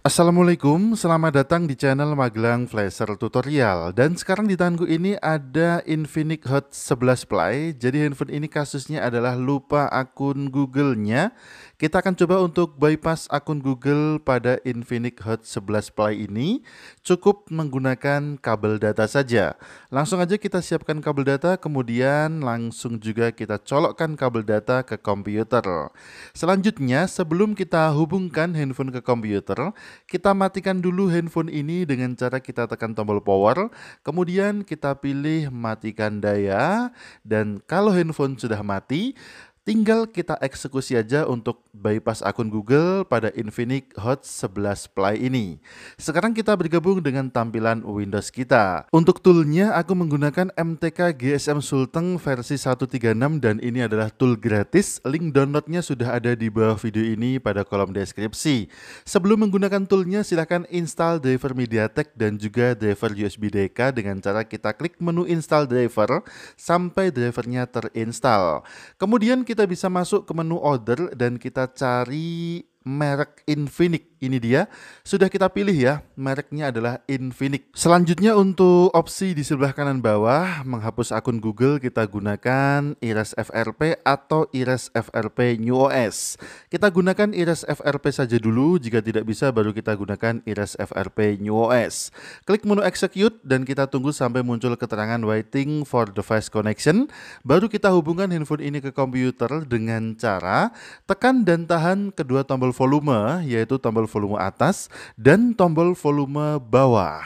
Assalamualaikum, selamat datang di channel Magelang Flasher Tutorial Dan sekarang di tanganku ini ada Infinix Hot 11 Play Jadi handphone ini kasusnya adalah lupa akun Google-nya Kita akan coba untuk bypass akun Google pada Infinix Hot 11 Play ini Cukup menggunakan kabel data saja Langsung aja kita siapkan kabel data Kemudian langsung juga kita colokkan kabel data ke komputer Selanjutnya sebelum kita hubungkan handphone ke komputer kita matikan dulu handphone ini dengan cara kita tekan tombol power, kemudian kita pilih matikan daya, dan kalau handphone sudah mati, Tinggal kita eksekusi aja untuk bypass akun Google pada Infinix Hot 11 Play ini. Sekarang kita bergabung dengan tampilan Windows kita. Untuk toolnya aku menggunakan MTK GSM Sultan versi 136 dan ini adalah tool gratis. Link downloadnya sudah ada di bawah video ini pada kolom deskripsi. Sebelum menggunakan toolnya silahkan install driver MediaTek dan juga driver USB DK dengan cara kita klik menu install driver sampai drivernya terinstall. Kemudian kita kita bisa masuk ke menu order dan kita cari merek Infinix. Ini dia, sudah kita pilih ya, mereknya adalah Infinix. Selanjutnya untuk opsi di sebelah kanan bawah, menghapus akun Google kita gunakan iris FRP atau iris FRP New OS. Kita gunakan iris FRP saja dulu, jika tidak bisa baru kita gunakan iris FRP New OS. Klik menu execute dan kita tunggu sampai muncul keterangan waiting for device connection. Baru kita hubungkan handphone ini ke komputer dengan cara tekan dan tahan kedua tombol volume yaitu tombol volume atas dan tombol volume bawah.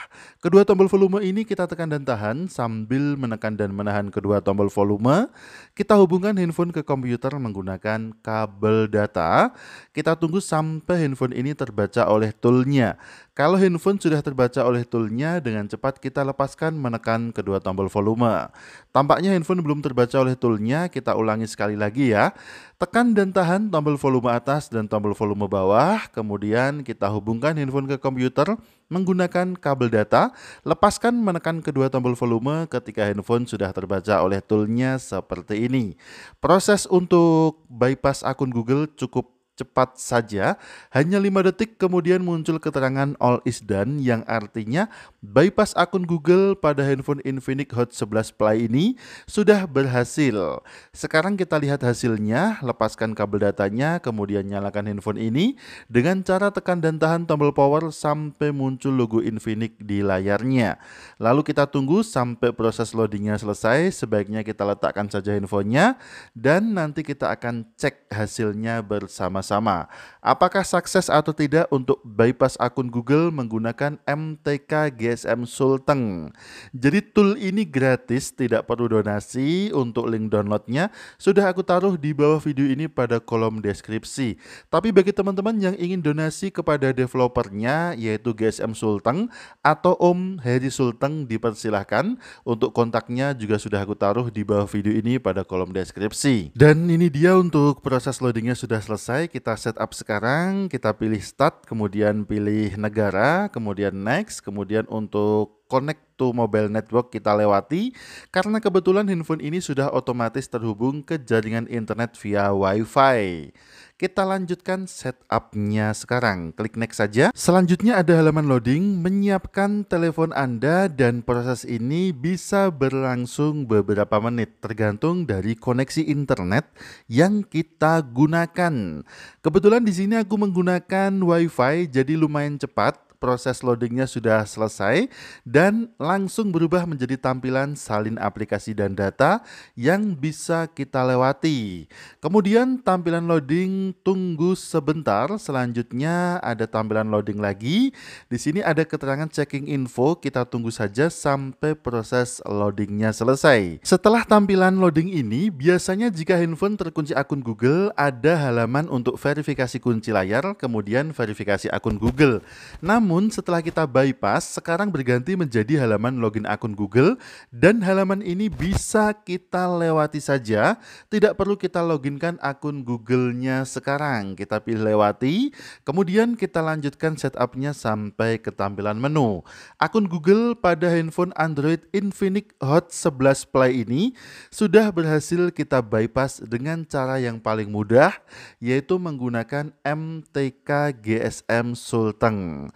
Kedua tombol volume ini kita tekan dan tahan sambil menekan dan menahan kedua tombol volume. Kita hubungkan handphone ke komputer menggunakan kabel data. Kita tunggu sampai handphone ini terbaca oleh toolnya. Kalau handphone sudah terbaca oleh toolnya, dengan cepat kita lepaskan menekan kedua tombol volume. Tampaknya handphone belum terbaca oleh toolnya, kita ulangi sekali lagi ya. Tekan dan tahan tombol volume atas dan tombol volume bawah, kemudian kita hubungkan handphone ke komputer Menggunakan kabel data, lepaskan menekan kedua tombol volume ketika handphone sudah terbaca oleh toolnya seperti ini. Proses untuk bypass akun Google cukup cepat saja, hanya 5 detik kemudian muncul keterangan all is done yang artinya bypass akun Google pada handphone Infinix Hot 11 Play ini sudah berhasil. Sekarang kita lihat hasilnya, lepaskan kabel datanya, kemudian nyalakan handphone ini dengan cara tekan dan tahan tombol power sampai muncul logo Infinix di layarnya. Lalu kita tunggu sampai proses loadingnya selesai, sebaiknya kita letakkan saja handphonenya dan nanti kita akan cek hasilnya bersama bersama-sama. Apakah sukses atau tidak untuk bypass akun Google menggunakan MTK GSM Sultan? Jadi tool ini gratis, tidak perlu donasi. Untuk link downloadnya sudah aku taruh di bawah video ini pada kolom deskripsi. Tapi bagi teman-teman yang ingin donasi kepada developernya yaitu GSM Sultan atau Om Heri Sultan, dipersilahkan. Untuk kontaknya juga sudah aku taruh di bawah video ini pada kolom deskripsi. Dan ini dia untuk proses loadingnya sudah selesai kita setup sekarang, kita pilih start, kemudian pilih negara, kemudian next, kemudian untuk connect to mobile network kita lewati karena kebetulan handphone ini sudah otomatis terhubung ke jaringan internet via wifi. Kita lanjutkan setupnya sekarang. Klik next saja. Selanjutnya ada halaman loading, menyiapkan telepon Anda dan proses ini bisa berlangsung beberapa menit tergantung dari koneksi internet yang kita gunakan. Kebetulan di sini aku menggunakan WiFi jadi lumayan cepat proses loadingnya sudah selesai dan langsung berubah menjadi tampilan salin aplikasi dan data yang bisa kita lewati. Kemudian tampilan loading tunggu sebentar, selanjutnya ada tampilan loading lagi. Di sini ada keterangan checking info, kita tunggu saja sampai proses loadingnya selesai. Setelah tampilan loading ini, biasanya jika handphone terkunci akun Google, ada halaman untuk verifikasi kunci layar, kemudian verifikasi akun Google. Namun namun setelah kita bypass, sekarang berganti menjadi halaman login akun Google dan halaman ini bisa kita lewati saja, tidak perlu kita loginkan akun Google-nya sekarang. Kita pilih lewati, kemudian kita lanjutkan setupnya sampai ke tampilan menu. Akun Google pada handphone Android Infinix Hot 11 Play ini sudah berhasil kita bypass dengan cara yang paling mudah, yaitu menggunakan MTK GSM Sultan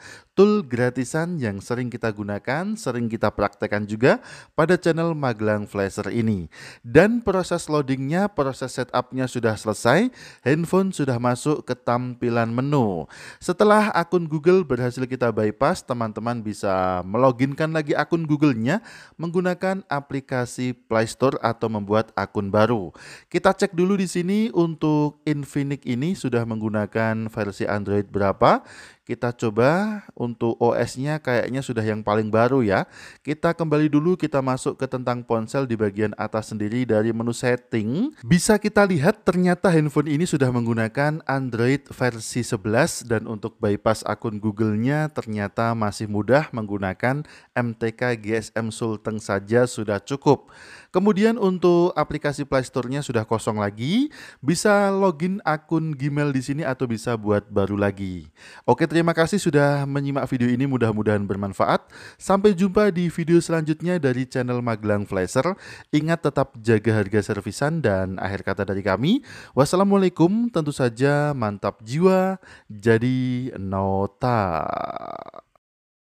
tool gratisan yang sering kita gunakan, sering kita praktekkan juga pada channel Magelang Flasher ini. Dan proses loadingnya, proses setupnya sudah selesai, handphone sudah masuk ke tampilan menu. Setelah akun Google berhasil kita bypass, teman-teman bisa meloginkan lagi akun Google-nya menggunakan aplikasi Play Store atau membuat akun baru. Kita cek dulu di sini untuk Infinix ini sudah menggunakan versi Android berapa. Kita coba untuk OS-nya kayaknya sudah yang paling baru ya. Kita kembali dulu kita masuk ke tentang ponsel di bagian atas sendiri dari menu setting. Bisa kita lihat ternyata handphone ini sudah menggunakan Android versi 11 dan untuk bypass akun Google-nya ternyata masih mudah menggunakan MTK GSM Sulteng saja sudah cukup. Kemudian untuk aplikasi Play Store-nya sudah kosong lagi, bisa login akun Gmail di sini atau bisa buat baru lagi. Oke, terima kasih sudah menyimak video ini, mudah-mudahan bermanfaat. Sampai jumpa di video selanjutnya dari channel Magelang Flasher. Ingat tetap jaga harga servisan dan akhir kata dari kami. Wassalamualaikum, tentu saja mantap jiwa, jadi nota.